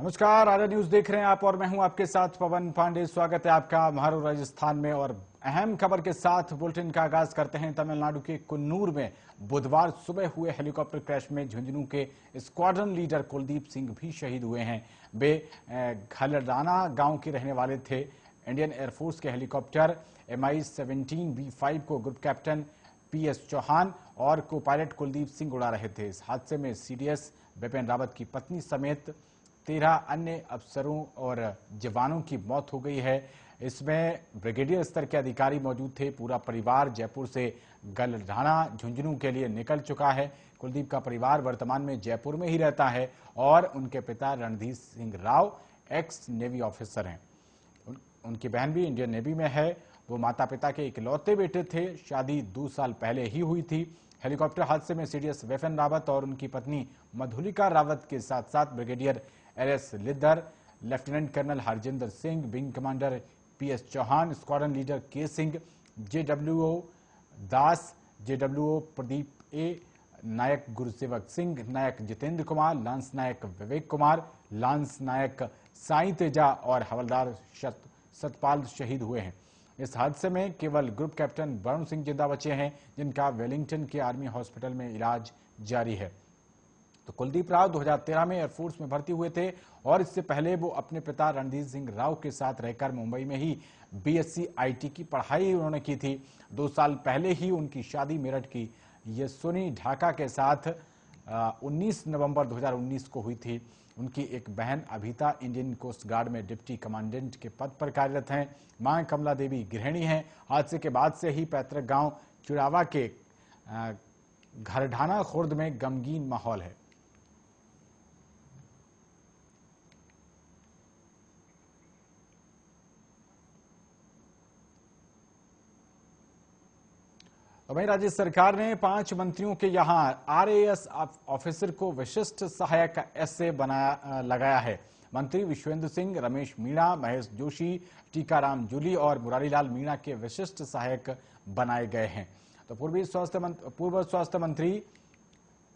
नमस्कार आर्य न्यूज देख रहे हैं आप और मैं हूं आपके साथ पवन पांडे स्वागत है आपका महारू राजस्थान में और अहम खबर के साथ बुलेटिन का आगाज करते हैं तमिलनाडु के कुन्नूर में बुधवार सुबह हुए हेलीकॉप्टर क्रैश में झुंझुनू के स्क्वाड्रन लीडर कुलदीप सिंह भी शहीद हुए हैं वे घलडाना गांव के रहने वाले थे इंडियन एयरफोर्स के helicopter M I seventeen B five को group captain P S Chauhan और को पायलट कुलदीप सिंह उड़ा रहे थे इस हादसे में सीडीएस बिपिन रावत की पत्नी समेत तेरह अन्य अफसरों और जवानों की मौत हो गई है इसमें ब्रिगेडियर स्तर के अधिकारी मौजूद थे पूरा परिवार जयपुर से गलढाणा झुंझुनू के लिए निकल चुका है कुलदीप का परिवार वर्तमान में जयपुर में ही रहता है और उनके पिता Randhir Singh Rao ex navy officer हैं उनकी बहन भी इंडियन नेवी में है वो माता पिता के इकलौते बेटे थे शादी दो साल पहले ही हुई थी हेलीकॉप्टर हादसे में सीडीएस वेफन रावत और उनकी पत्नी मधुलिका रावत के साथ साथ brigadier L S Lidder lieutenant colonel Harjinder Singh wing commander P S Chauhan squadron leader K Singh JWO Das JWO Pradeep A Naik Gurusewak Singh Naik Jitendra Kumar lance Naik Vivek Kumar lance Naik Sai Teja और हवलदार सतपाल शहीद हुए हैं इस हादसे में केवल ग्रुप कैप्टन वरुण सिंह जिंदा बचे हैं जिनका वेलिंगटन के आर्मी हॉस्पिटल में इलाज जारी है तो कुलदीप राव 2013 में एयरफोर्स में भर्ती हुए थे और इससे पहले वो अपने पिता रणधीर सिंह राव के साथ रहकर मुंबई में ही बीएससी आईटी की पढ़ाई उन्होंने की थी दो साल पहले ही उनकी शादी मेरठ की ये ढाका के साथ 19 नवंबर 2019 को हुई थी उनकी एक बहन अभिता इंडियन कोस्ट गार्ड में डिप्टी कमांडेंट के पद पर कार्यरत हैं मां कमला देवी गृहिणी हैं हादसे के बाद से ही पैतृक गांव चुरावा के घरढाना खुर्द में गमगीन माहौल है तो वहीं राज्य सरकार ने पांच मंत्रियों के यहां आरएएस ऑफिसर को विशिष्ट सहायक एस एसए बनाया लगाया है मंत्री विश्वेंद्र सिंह रमेश मीणा महेश जोशी टीकाराम जुली और मुरारीलाल मीणा के विशिष्ट सहायक बनाए गए हैं तो पूर्वी स्वास्थ्य पूर्व स्वास्थ्य मंत्री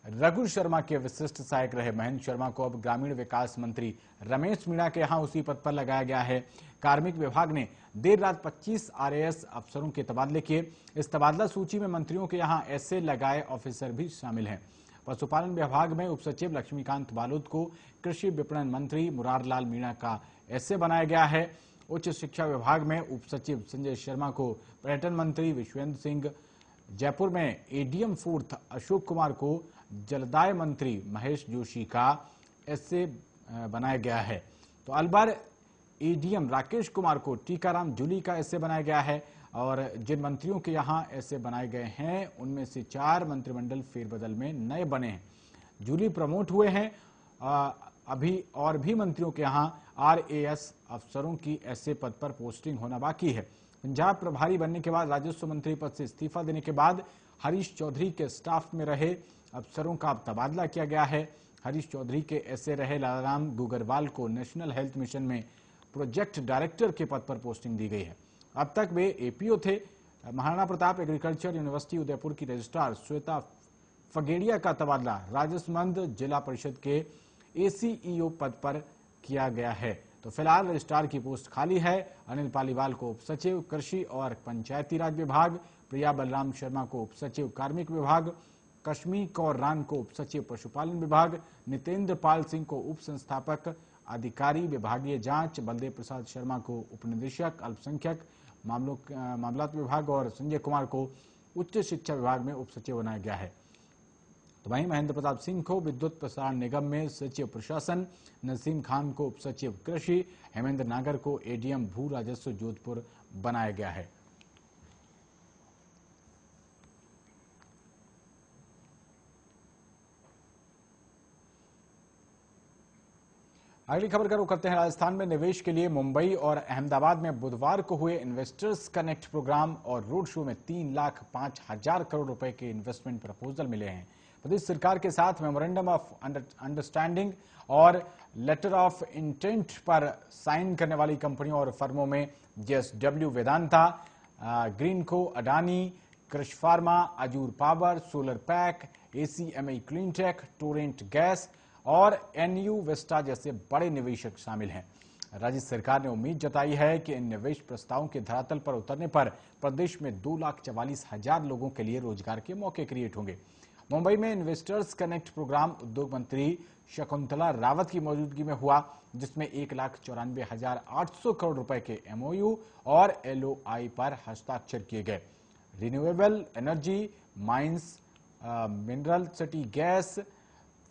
रघु शर्मा के विशिष्ट सहायक रहे महेंद्र शर्मा को अब ग्रामीण विकास मंत्री रमेश मीणा के यहां उसी पद पर लगाया गया है कार्मिक विभाग ने देर रात 25 आरएएस अफसरों के तबादले किए इस तबादला सूची में मंत्रियों के यहां ऐसे लगाए ऑफिसर भी शामिल हैं पशुपालन विभाग में उप सचिव लक्ष्मीकांत बालोद को कृषि विपणन मंत्री मुरारलाल मीणा का ऐसे बनाया गया है उच्च शिक्षा विभाग में उप सचिव संजय शर्मा को पर्यटन मंत्री विश्वेंद्र सिंह जयपुर में एडीएम फोर्थ अशोक कुमार को जलदाय मंत्री महेश जोशी का एसए बनाया गया है तो अलवर एडीएम राकेश कुमार को टीकाराम जुली का एसए बनाया गया है और जिन मंत्रियों के यहाँ ऐसे बनाए गए हैं उनमें से चार मंत्रिमंडल फेरबदल में नए बने हैं जूली प्रमोट हुए हैं अभी और भी मंत्रियों के यहाँ आरएएस अफसरों की ऐसे पद पर पोस्टिंग होना बाकी है पंजाब प्रभारी बनने के बाद राजस्व मंत्री पद से इस्तीफा देने के बाद हरीश चौधरी के स्टाफ में रहे अफसरों का तबादला किया गया है हरीश चौधरी के ऐसे रहे लालाराम डूगरवाल को नेशनल हेल्थ मिशन में प्रोजेक्ट डायरेक्टर के पद पर पोस्टिंग दी गई है अब तक वे एपीओ थे महाराणा प्रताप एग्रीकल्चर यूनिवर्सिटी उदयपुर की रजिस्ट्रार श्वेता फगेड़िया का तबादला राजसमंद जिला परिषद के एसीईओ पद पर किया गया है तो फिलहाल रजिस्ट्रार की पोस्ट खाली है अनिल पालीवाल को उप सचिव कृषि और पंचायती राज विभाग प्रिया बलराम शर्मा को उप सचिव कार्मिक विभाग कश्मीर कौर रान को उप सचिव पशुपालन विभाग नितेंद्र पाल सिंह को उप संस्थापक अधिकारी विभागीय जांच बलदेव प्रसाद शर्मा को उप निदेशक अल्पसंख्यक मामलों विभाग और संजय कुमार को उच्च शिक्षा विभाग में उप सचिव बनाया गया है तो वहीं महेंद्र प्रताप सिंह को विद्युत प्रसारण निगम में सचिव प्रशासन नसीम खान को उप सचिव कृषि हेमेंद्र नागर को एडीएम भू राजस्व जोधपुर बनाया गया है अगली खबर करो करते हैं राजस्थान में निवेश के लिए मुंबई और अहमदाबाद में बुधवार को हुए इन्वेस्टर्स कनेक्ट प्रोग्राम और रोड शो में तीन लाख पांच हजार करोड़ रुपए के इन्वेस्टमेंट प्रपोजल मिले हैं प्रदेश सरकार के साथ मेमोरेंडम ऑफ अंडरस्टैंडिंग और लेटर ऑफ इंटेंट पर साइन करने वाली कंपनियों और फर्मों में JSW Vedanta Greenko Adani Krish pharma Azure power solar pack ACME cleantech Torrent gas और एनयू वेस्टा जैसे बड़े निवेशक शामिल हैं राज्य सरकार ने उम्मीद जताई है कि इन निवेश प्रस्तावों के धरातल पर उतरने पर प्रदेश में दो लाख चवालीस हजार लोगों के लिए रोजगार के मौके क्रिएट होंगे मुंबई में इन्वेस्टर्स कनेक्ट प्रोग्राम उद्योग मंत्री शकुंतला रावत की मौजूदगी में हुआ जिसमें एक लाख चौरानवे हजार आठ सौ करोड़ रुपए के एमओयू और एलओआई पर हस्ताक्षर किए गए renewable energy mines mineral city gas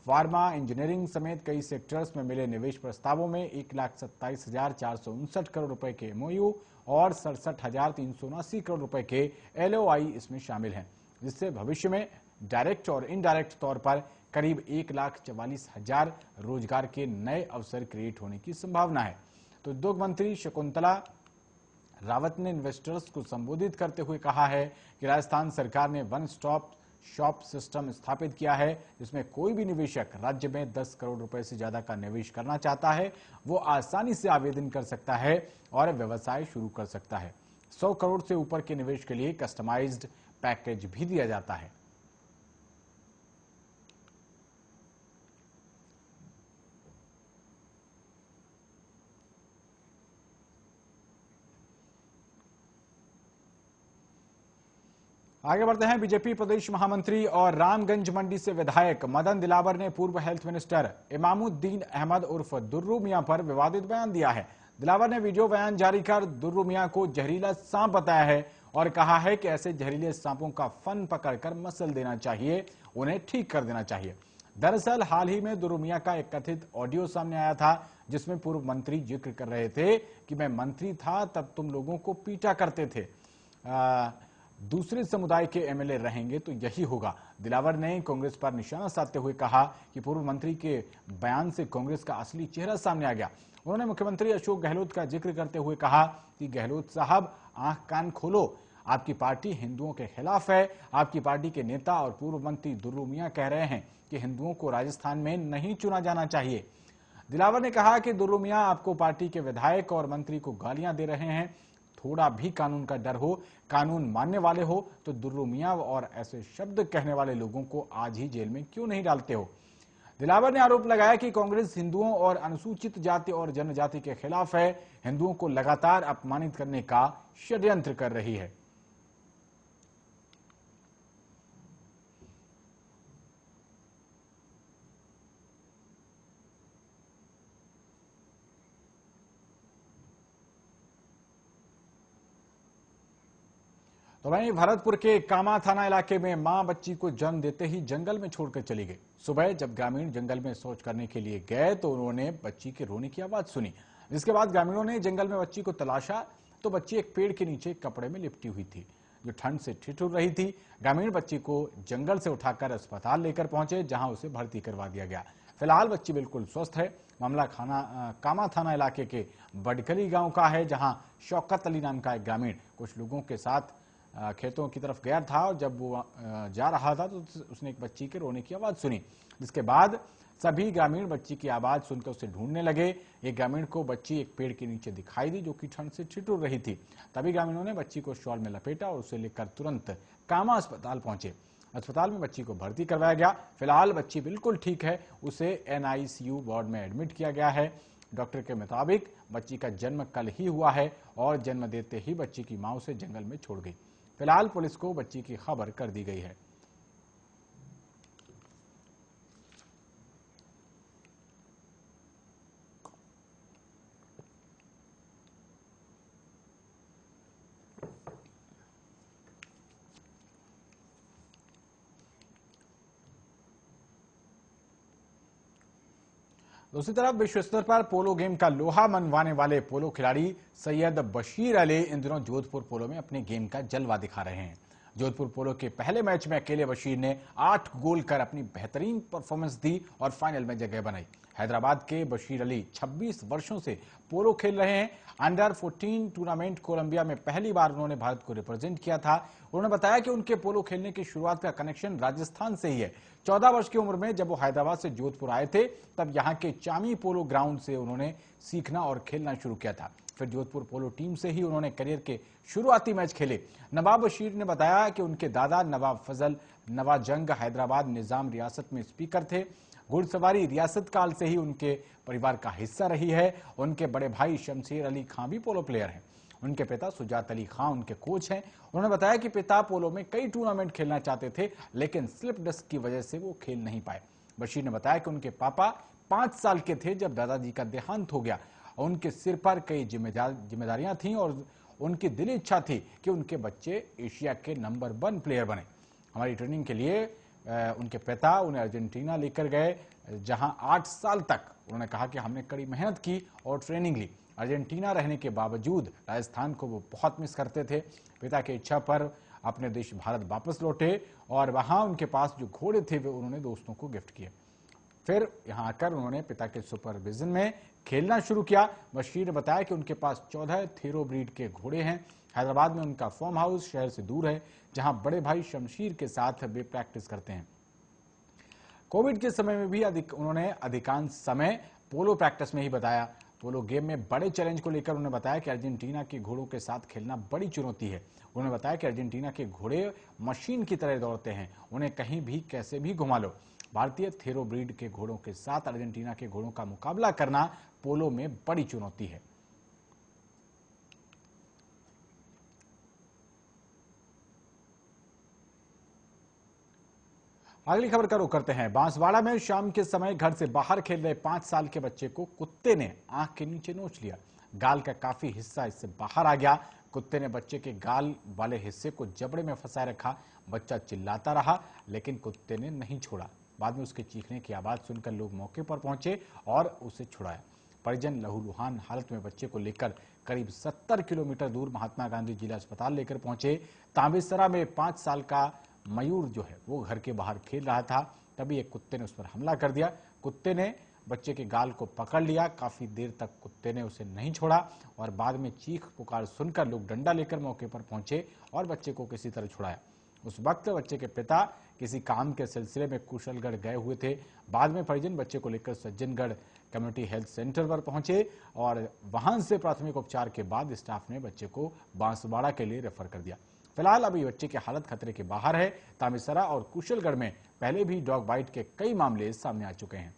pharma engineering समेत कई सेक्टर्स में मिले निवेश प्रस्तावों में एक लाख सत्ताईस हजार चार सौ उनसठ करोड़ रुपए के एमओयू और सड़सठ हजार तीन सौ उनासी करोड़ रुपए के एलओआई इसमें शामिल हैं जिससे भविष्य में डायरेक्ट और इनडायरेक्ट तौर पर करीब एक लाख चवालीस हजार रोजगार के नए अवसर क्रिएट होने की संभावना है तो उद्योग मंत्री शकुंतला रावत ने इन्वेस्टर्स को संबोधित करते हुए कहा है कि राजस्थान सरकार ने वन स्टॉप शॉप सिस्टम स्थापित किया है जिसमें कोई भी निवेशक राज्य में 10 करोड़ रुपए से ज्यादा का निवेश करना चाहता है वो आसानी से आवेदन कर सकता है और व्यवसाय शुरू कर सकता है 100 करोड़ से ऊपर के निवेश के लिए कस्टमाइज्ड पैकेज भी दिया जाता है आगे बढ़ते हैं बीजेपी प्रदेश महामंत्री और रामगंज मंडी से विधायक मदन दिलावर ने पूर्व हेल्थ मिनिस्टर इमामुद्दीन अहमद उर्फ दुर्रू मियां पर विवादित बयान दिया है दिलावर ने वीडियो बयान जारी कर दुर्रू मियां को जहरीला सांप बताया है और कहा है कि ऐसे जहरीले सांपों का फन पकड़कर मसल देना चाहिए उन्हें ठीक कर देना चाहिए दरअसल हाल ही में दुर्रू मियां का एक कथित ऑडियो सामने आया था जिसमें पूर्व मंत्री जिक्र कर रहे थे कि मैं मंत्री था तब तुम लोगों को पीटा करते थे आ, दूसरे समुदाय के एमएलए रहेंगे तो यही होगा दिलावर ने कांग्रेस पर निशाना साधते हुए कहा कि पूर्व मंत्री के बयान से कांग्रेस का असली चेहरा सामने आ गया उन्होंने मुख्यमंत्री अशोक गहलोत का जिक्र करते हुए कहा कि गहलोत साहब आंख कान खोलो आपकी पार्टी हिंदुओं के खिलाफ है आपकी पार्टी के नेता और पूर्व मंत्री दुर्रू मियाँ कह रहे हैं कि हिंदुओं को राजस्थान में नहीं चुना जाना चाहिए दिलावर ने कहा कि दुर्रू मियाँ आपको पार्टी के विधायक और मंत्री को गालियां दे रहे हैं थोड़ा भी कानून का डर हो कानून मानने वाले हो तो दुर्रुमिया और ऐसे शब्द कहने वाले लोगों को आज ही जेल में क्यों नहीं डालते हो दिलावर ने आरोप लगाया कि कांग्रेस हिंदुओं और अनुसूचित जाति और जनजाति के खिलाफ है हिंदुओं को लगातार अपमानित करने का षड्यंत्र कर रही है वहीं भरतपुर के कामा थाना इलाके में मां बच्ची को जन्म देते ही जंगल में छोड़कर चली गई सुबह जब ग्रामीण जंगल में शौच करने के लिए गए तो उन्होंने बच्ची के रोने की आवाज सुनी जिसके बाद ग्रामीणों ने जंगल में बच्ची को तलाशा तो बच्ची एक पेड़ के नीचे कपड़े में लिपटी हुई थी जो ठंड से ठिठुर रही थी ग्रामीण बच्ची को जंगल से उठाकर अस्पताल लेकर पहुंचे जहां उसे भर्ती करवा दिया गया फिलहाल बच्ची बिल्कुल स्वस्थ है मामला खाना कामा थाना इलाके के बडकली गांव का है जहां शौकत अली नाम का एक ग्रामीण कुछ लोगों के साथ खेतों की तरफ गया था और जब वो जा रहा था तो उसने एक बच्ची के रोने की आवाज़ सुनी जिसके बाद सभी ग्रामीण बच्ची की आवाज़ सुनकर उसे ढूंढने लगे एक ग्रामीण को बच्ची एक पेड़ के नीचे दिखाई दी जो कि ठंड से ठिठुर रही थी तभी ग्रामीणों ने बच्ची को शॉल में लपेटा और उसे लेकर तुरंत कामा अस्पताल पहुंचे अस्पताल में बच्ची को भर्ती करवाया गया फिलहाल बच्ची बिल्कुल ठीक है उसे एनआईसीयू वार्ड में एडमिट किया गया है डॉक्टर के मुताबिक बच्ची का जन्म कल ही हुआ है और जन्म देते ही बच्ची की माँ उसे जंगल में छोड़ गई फिलहाल पुलिस को बच्ची की खबर कर दी गई है दूसरी तरफ विश्व स्तर पर पोलो गेम का लोहा मनवाने वाले पोलो खिलाड़ी सैयद बशीर अली इन दिनों जोधपुर पोलो में अपने गेम का जलवा दिखा रहे हैं जोधपुर पोलो के पहले मैच में अकेले बशीर ने आठ गोल कर अपनी बेहतरीन परफॉर्मेंस दी और फाइनल में जगह बनाई हैदराबाद के बशीर अली 26 वर्षों से पोलो खेल रहे हैं अंडर 14 टूर्नामेंट कोलंबिया में पहली बार उन्होंने भारत को रिप्रेजेंट किया था उन्होंने बताया कि उनके पोलो खेलने की शुरुआत का कनेक्शन राजस्थान से ही है 14 वर्ष की उम्र में जब वो हैदराबाद से जोधपुर आए थे तब यहाँ के चामी पोलो ग्राउंड से उन्होंने सीखना और खेलना शुरू किया था फिर जोधपुर पोलो टीम से ही उन्होंने करियर के शुरुआती मैच खेले नवाब बशीर ने बताया कि उनके दादा नवाब फजल नवाजंग हैदराबाद निजाम रियासत में स्पीकर थे घुड़सवारी रियासत काल से ही उनके परिवार का हिस्सा रही है उनके बड़े भाई शमशीर अली खां भी पोलो प्लेयर हैं उनके पिता सुजात अली खां उनके कोच हैं उन्होंने बताया कि पिता पोलो में कई टूर्नामेंट खेलना चाहते थे लेकिन स्लिप डस्क की वजह से वो खेल नहीं पाए बशीर ने बताया कि उनके पापा पांच साल के थे जब दादाजी का देहांत हो गया उनके सिर पर कई जिम्मेदार जिम्मेदारियां थी और उनकी दिली इच्छा थी कि उनके बच्चे एशिया के नंबर वन प्लेयर बने हमारी ट्रेनिंग के लिए उनके पिता उन्हें अर्जेंटीना लेकर गए जहां आठ साल तक उन्होंने कहा कि हमने कड़ी मेहनत की और ट्रेनिंग ली अर्जेंटीना रहने के बावजूद राजस्थान को वो बहुत मिस करते थे पिता की इच्छा पर अपने देश भारत वापस लौटे और वहां उनके पास जो घोड़े थे वे उन्होंने दोस्तों को गिफ्ट किए फिर यहां आकर उन्होंने पिता के सुपरविजन में खेलना शुरू किया बशीर ने बताया कि उनके पास चौदह थेरो ब्रीड के घोड़े हैं हैदराबाद में उनका फॉर्म हाउस शहर से दूर है जहां बड़े भाई शमशीर के साथ वे प्रैक्टिस करते हैं कोविड के समय में भी अधिक उन्होंने अधिकांश समय पोलो प्रैक्टिस में ही बताया पोलो गेम में बड़े चैलेंज को लेकर उन्होंने बताया कि अर्जेंटीना के घोड़ों के साथ खेलना बड़ी चुनौती है उन्होंने बताया कि अर्जेंटीना के घोड़े मशीन की तरह दौड़ते हैं उन्हें कहीं भी कैसे भी घुमा लो भारतीय थेरो ब्रीड के घोड़ों के साथ अर्जेंटीना के घोड़ों का मुकाबला करना पोलो में बड़ी चुनौती है अगली खबर का रुख करते हैं बांसवाड़ा में शाम के समय घर से बाहर खेल रहे पांच साल के बच्चे को कुत्ते ने आंख के नीचे नोच लिया गाल का काफी हिस्सा इससे बाहर आ गया कुत्ते ने बच्चे के गाल वाले हिस्से को जबड़े में फंसाए रखा बच्चा चिल्लाता रहा लेकिन कुत्ते ने नहीं छोड़ा बाद में उसके चीखने की आवाज सुनकर लोग मौके पर पहुंचे और उसे छुड़ाया परिजन लहूलुहान हालत में बच्चे को लेकर करीब 70 किलोमीटर दूर महात्मा गांधी जिला अस्पताल लेकर पहुंचे तांबेसरा में पांच साल का मयूर जो है वो घर के बाहर खेल रहा था तभी एक कुत्ते ने उस पर हमला कर दिया कुत्ते ने बच्चे के गाल को पकड़ लिया काफी देर तक कुत्ते ने उसे नहीं छोड़ा और बाद में चीख पुकार सुनकर लोग डंडा लेकर मौके पर पहुंचे और बच्चे को किसी तरह छुड़ाया उस वक्त बच्चे के पिता किसी काम के सिलसिले में कुशलगढ़ गए हुए थे बाद में परिजन बच्चे को लेकर सज्जनगढ़ कम्युनिटी हेल्थ सेंटर पर पहुंचे और वहां से प्राथमिक उपचार के बाद स्टाफ ने बच्चे को बांसवाड़ा के लिए रेफर कर दिया फिलहाल अभी बच्चे की हालत खतरे के बाहर है तामिसरा और कुशलगढ़ में पहले भी डॉग बाइट के कई मामले सामने आ चुके हैं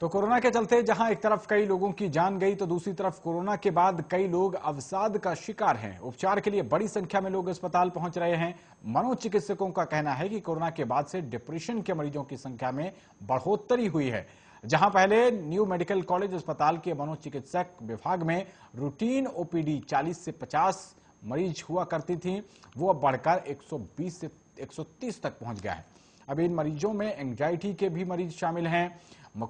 तो कोरोना के चलते जहां एक तरफ कई लोगों की जान गई तो दूसरी तरफ कोरोना के बाद कई लोग अवसाद का शिकार हैं उपचार के लिए बड़ी संख्या में लोग अस्पताल पहुंच रहे हैं मनोचिकित्सकों का कहना है कि कोरोना के बाद से डिप्रेशन के मरीजों की संख्या में बढ़ोतरी हुई है जहां पहले न्यू मेडिकल कॉलेज अस्पताल के मनोचिकित्सक विभाग में रूटीन ओपीडी चालीस से पचास मरीज हुआ करती थी वो अब बढ़कर एक से एक तक पहुंच गया है अब इन मरीजों में एंग्जाइटी के भी मरीज शामिल हैं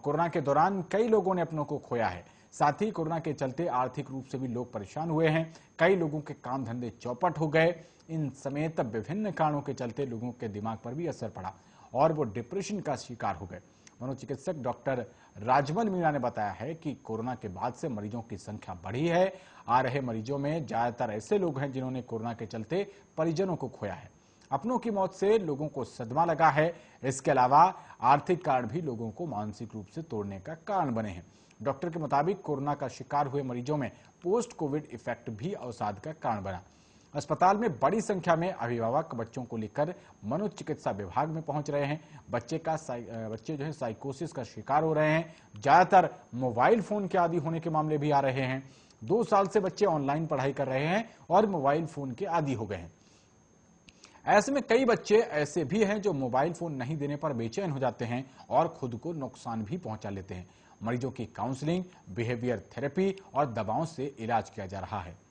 कोरोना के दौरान कई लोगों ने अपनों को खोया है साथ ही कोरोना के चलते आर्थिक रूप से भी लोग परेशान हुए हैं कई लोगों के काम धंधे चौपट हो गए इन समेत विभिन्न कारणों के चलते लोगों के दिमाग पर भी असर पड़ा और वो डिप्रेशन का शिकार हो गए मनोचिकित्सक डॉक्टर राजमन मीणा ने बताया है कि कोरोना के बाद से मरीजों की संख्या बढ़ी है आ रहे मरीजों में ज्यादातर ऐसे लोग हैं जिन्होंने कोरोना के चलते परिजनों को खोया है अपनों की मौत से लोगों को सदमा लगा है इसके अलावा आर्थिक कारण भी लोगों को मानसिक रूप से तोड़ने का कारण बने हैं डॉक्टर के मुताबिक कोरोना का शिकार हुए मरीजों में पोस्ट कोविड इफेक्ट भी अवसाद का कारण बना अस्पताल में बड़ी संख्या में अभिभावक बच्चों को लेकर मनोचिकित्सा विभाग में पहुंच रहे हैं बच्चे का बच्चे जो है साइकोसिस का शिकार हो रहे हैं ज्यादातर मोबाइल फोन के आदि होने के मामले भी आ रहे हैं दो साल से बच्चे ऑनलाइन पढ़ाई कर रहे हैं और मोबाइल फोन के आदि हो गए हैं ऐसे में कई बच्चे ऐसे भी हैं जो मोबाइल फोन नहीं देने पर बेचैन हो जाते हैं और खुद को नुकसान भी पहुंचा लेते हैं मरीजों की काउंसलिंग बिहेवियर थेरेपी और दवाओं से इलाज किया जा रहा है